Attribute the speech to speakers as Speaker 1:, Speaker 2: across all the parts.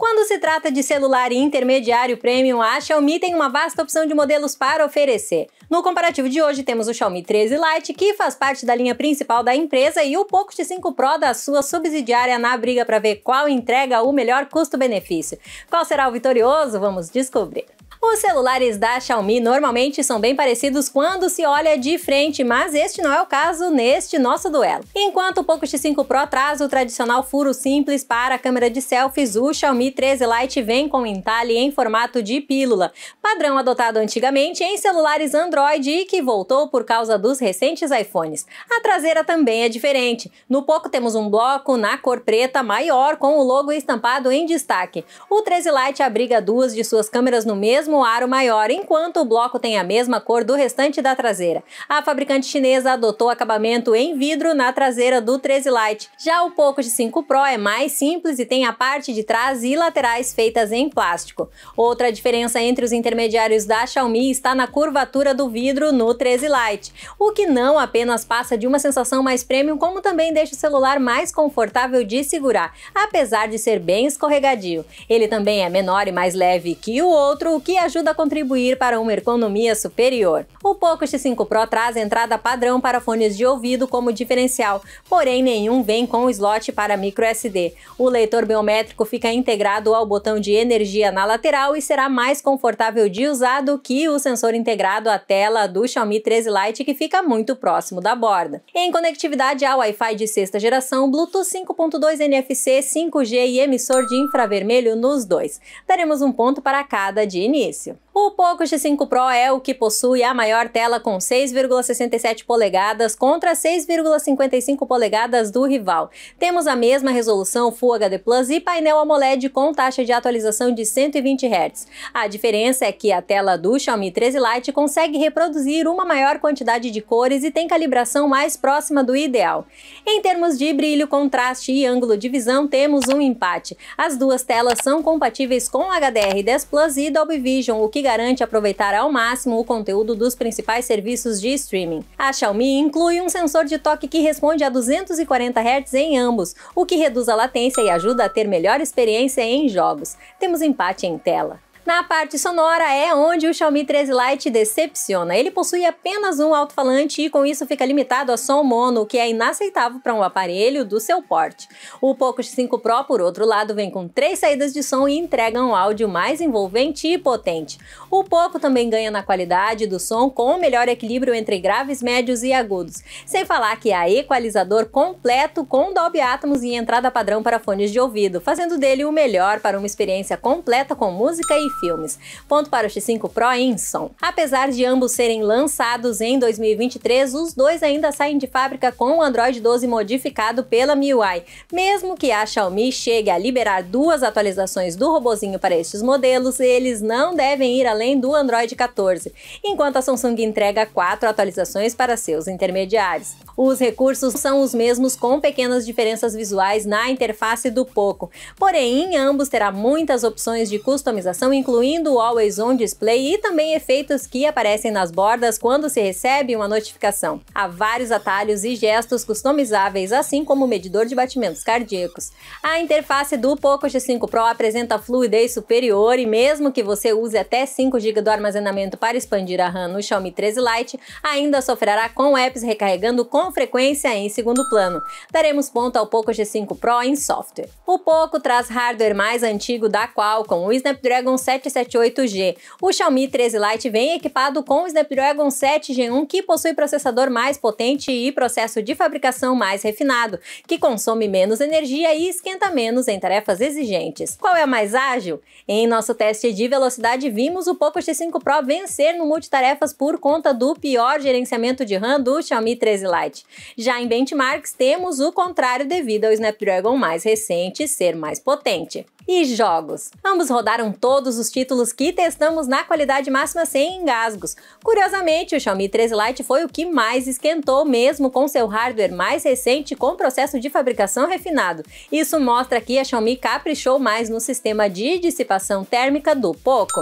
Speaker 1: Quando se trata de celular intermediário premium, a Xiaomi tem uma vasta opção de modelos para oferecer. No comparativo de hoje, temos o Xiaomi 13 Lite, que faz parte da linha principal da empresa, e o Pocket 5 Pro da sua subsidiária na briga para ver qual entrega o melhor custo-benefício. Qual será o vitorioso? Vamos descobrir. Os celulares da Xiaomi normalmente são bem parecidos quando se olha de frente, mas este não é o caso neste nosso duelo. Enquanto o Poco X5 Pro traz o tradicional furo simples para a câmera de selfies, o Xiaomi 13 Lite vem com entalhe em formato de pílula, padrão adotado antigamente em celulares Android e que voltou por causa dos recentes iPhones. A traseira também é diferente. No Poco temos um bloco na cor preta maior com o logo estampado em destaque. O 13 Lite abriga duas de suas câmeras no mesmo mesmo aro maior, enquanto o bloco tem a mesma cor do restante da traseira. A fabricante chinesa adotou acabamento em vidro na traseira do 13 Lite. Já o Poco G5 Pro é mais simples e tem a parte de trás e laterais feitas em plástico. Outra diferença entre os intermediários da Xiaomi está na curvatura do vidro no 13 Lite, o que não apenas passa de uma sensação mais premium, como também deixa o celular mais confortável de segurar, apesar de ser bem escorregadio. Ele também é menor e mais leve que o outro, o que ajuda a contribuir para uma economia superior. O Poco X5 Pro traz entrada padrão para fones de ouvido como diferencial, porém nenhum vem com slot para micro SD. O leitor biométrico fica integrado ao botão de energia na lateral e será mais confortável de usar do que o sensor integrado à tela do Xiaomi 13 Lite que fica muito próximo da borda. Em conectividade ao Wi-Fi de sexta geração, Bluetooth 5.2 NFC, 5G e emissor de infravermelho nos dois. Daremos um ponto para cada de início ciência. O Poco X5 Pro é o que possui a maior tela com 6,67 polegadas contra 6,55 polegadas do rival. Temos a mesma resolução Full HD Plus e painel AMOLED com taxa de atualização de 120 Hz. A diferença é que a tela do Xiaomi 13 Lite consegue reproduzir uma maior quantidade de cores e tem calibração mais próxima do ideal. Em termos de brilho, contraste e ângulo de visão, temos um empate. As duas telas são compatíveis com HDR10 Plus e Dolby Vision, o que garante aproveitar ao máximo o conteúdo dos principais serviços de streaming. A Xiaomi inclui um sensor de toque que responde a 240 Hz em ambos, o que reduz a latência e ajuda a ter melhor experiência em jogos. Temos empate em tela. Na parte sonora é onde o Xiaomi 13 Lite decepciona. Ele possui apenas um alto-falante e com isso fica limitado a som mono, o que é inaceitável para um aparelho do seu porte. O Poco X5 Pro, por outro lado, vem com três saídas de som e entrega um áudio mais envolvente e potente. O Poco também ganha na qualidade do som com o melhor equilíbrio entre graves, médios e agudos. Sem falar que há equalizador completo com Dolby Atmos e entrada padrão para fones de ouvido, fazendo dele o melhor para uma experiência completa com música e filmes. Ponto para o X5 Pro em som. Apesar de ambos serem lançados em 2023, os dois ainda saem de fábrica com o Android 12 modificado pela MIUI, mesmo que a Xiaomi chegue a liberar duas atualizações do robozinho para estes modelos, eles não devem ir além do Android 14, enquanto a Samsung entrega quatro atualizações para seus intermediários. Os recursos são os mesmos com pequenas diferenças visuais na interface do Poco, porém em ambos terá muitas opções de customização e incluindo o Always On Display e também efeitos que aparecem nas bordas quando se recebe uma notificação. Há vários atalhos e gestos customizáveis, assim como o medidor de batimentos cardíacos. A interface do Poco G5 Pro apresenta fluidez superior e mesmo que você use até 5 GB do armazenamento para expandir a RAM no Xiaomi 13 Lite, ainda sofrerá com apps recarregando com frequência em segundo plano. Daremos ponto ao Poco G5 Pro em software. O Poco traz hardware mais antigo da Qualcomm, o Snapdragon 7 778G. O Xiaomi 13 Lite vem equipado com o Snapdragon 7 Gen 1, que possui processador mais potente e processo de fabricação mais refinado, que consome menos energia e esquenta menos em tarefas exigentes. Qual é a mais ágil? Em nosso teste de velocidade, vimos o Poco X5 Pro vencer no multitarefas por conta do pior gerenciamento de RAM do Xiaomi 13 Lite. Já em benchmarks, temos o contrário devido ao Snapdragon mais recente ser mais potente e jogos. Ambos rodaram todos os títulos que testamos na qualidade máxima sem engasgos. Curiosamente, o Xiaomi 13 Lite foi o que mais esquentou, mesmo com seu hardware mais recente com processo de fabricação refinado. Isso mostra que a Xiaomi caprichou mais no sistema de dissipação térmica do Poco.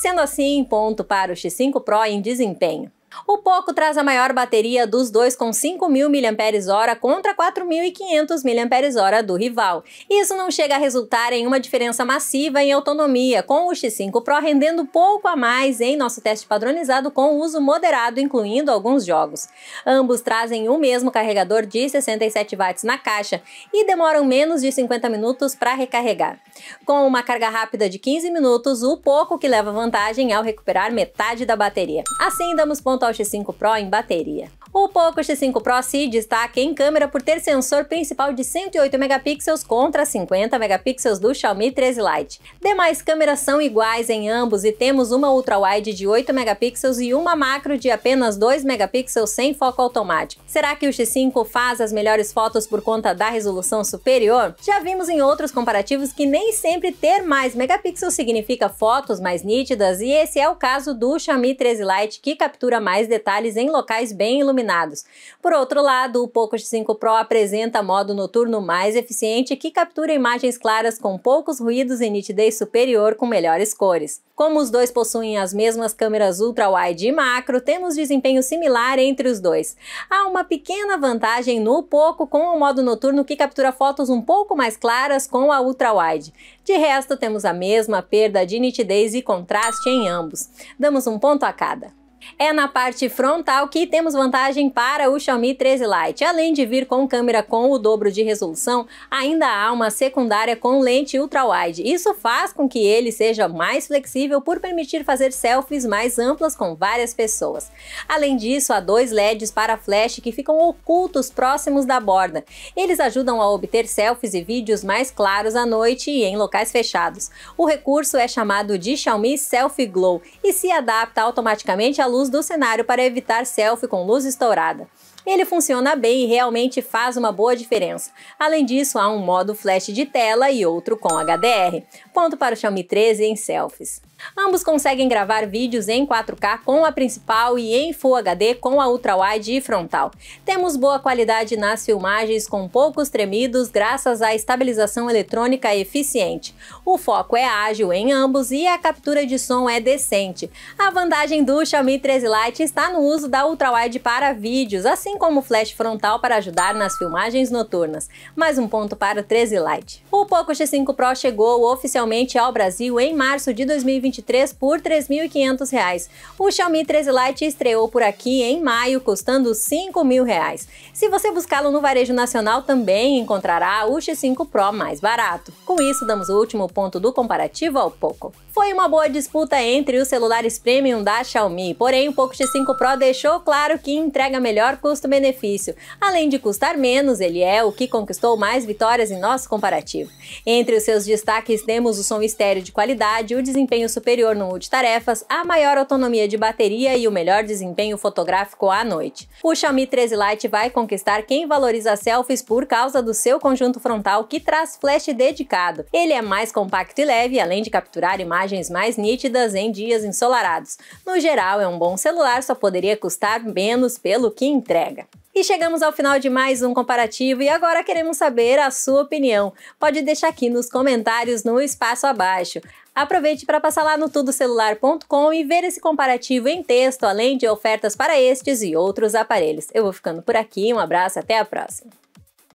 Speaker 1: Sendo assim, ponto para o X5 Pro em desempenho. O Poco traz a maior bateria dos dois com 5.000 mAh contra 4.500 mAh do rival. Isso não chega a resultar em uma diferença massiva em autonomia, com o X5 Pro rendendo pouco a mais em nosso teste padronizado com uso moderado, incluindo alguns jogos. Ambos trazem o mesmo carregador de 67 watts na caixa e demoram menos de 50 minutos para recarregar. Com uma carga rápida de 15 minutos, o Poco que leva vantagem ao recuperar metade da bateria. Assim, damos ponto ao X5 Pro em bateria. O Poco X5 Pro se destaca em câmera por ter sensor principal de 108 megapixels contra 50 megapixels do Xiaomi 13 Lite. Demais câmeras são iguais em ambos e temos uma ultra-wide de 8 megapixels e uma macro de apenas 2 megapixels sem foco automático. Será que o X5 faz as melhores fotos por conta da resolução superior? Já vimos em outros comparativos que nem sempre ter mais megapixels significa fotos mais nítidas e esse é o caso do Xiaomi 13 Lite que captura mais mais detalhes em locais bem iluminados. Por outro lado, o Poco X5 Pro apresenta modo noturno mais eficiente que captura imagens claras com poucos ruídos e nitidez superior com melhores cores. Como os dois possuem as mesmas câmeras ultra-wide e macro, temos desempenho similar entre os dois. Há uma pequena vantagem no Poco com o modo noturno que captura fotos um pouco mais claras com a ultra-wide. De resto, temos a mesma perda de nitidez e contraste em ambos. Damos um ponto a cada. É na parte frontal que temos vantagem para o Xiaomi 13 Lite. Além de vir com câmera com o dobro de resolução, ainda há uma secundária com lente ultra-wide. Isso faz com que ele seja mais flexível por permitir fazer selfies mais amplas com várias pessoas. Além disso, há dois LEDs para flash que ficam ocultos próximos da borda. Eles ajudam a obter selfies e vídeos mais claros à noite e em locais fechados. O recurso é chamado de Xiaomi Selfie Glow e se adapta automaticamente à luz do cenário para evitar selfie com luz estourada. Ele funciona bem e realmente faz uma boa diferença. Além disso, há um modo flash de tela e outro com HDR. Ponto para o Xiaomi 13 em selfies. Ambos conseguem gravar vídeos em 4K com a principal e em Full HD com a ultra-wide e frontal. Temos boa qualidade nas filmagens com poucos tremidos graças à estabilização eletrônica eficiente. O foco é ágil em ambos e a captura de som é decente. A vantagem do Xiaomi 13 Lite está no uso da ultra-wide para vídeos, assim assim como o flash frontal para ajudar nas filmagens noturnas. Mais um ponto para o 13 Lite. O Poco X5 Pro chegou oficialmente ao Brasil em março de 2023 por R$ 3.500. O Xiaomi 13 Lite estreou por aqui em maio, custando R$ 5.000. Se você buscá-lo no varejo nacional, também encontrará o X5 Pro mais barato. Com isso, damos o último ponto do comparativo ao Poco. Foi uma boa disputa entre os celulares premium da Xiaomi, porém o Poco X5 Pro deixou claro que entrega melhor custo custo-benefício. Além de custar menos, ele é o que conquistou mais vitórias em nosso comparativo. Entre os seus destaques temos o som estéreo de qualidade, o desempenho superior no multitarefas, a maior autonomia de bateria e o melhor desempenho fotográfico à noite. O Xiaomi 13 Lite vai conquistar quem valoriza selfies por causa do seu conjunto frontal que traz flash dedicado. Ele é mais compacto e leve, além de capturar imagens mais nítidas em dias ensolarados. No geral, é um bom celular, só poderia custar menos pelo que entrega entrega. E chegamos ao final de mais um comparativo e agora queremos saber a sua opinião. Pode deixar aqui nos comentários no espaço abaixo. Aproveite para passar lá no tudocelular.com e ver esse comparativo em texto, além de ofertas para estes e outros aparelhos. Eu vou ficando por aqui, um abraço, até a próxima.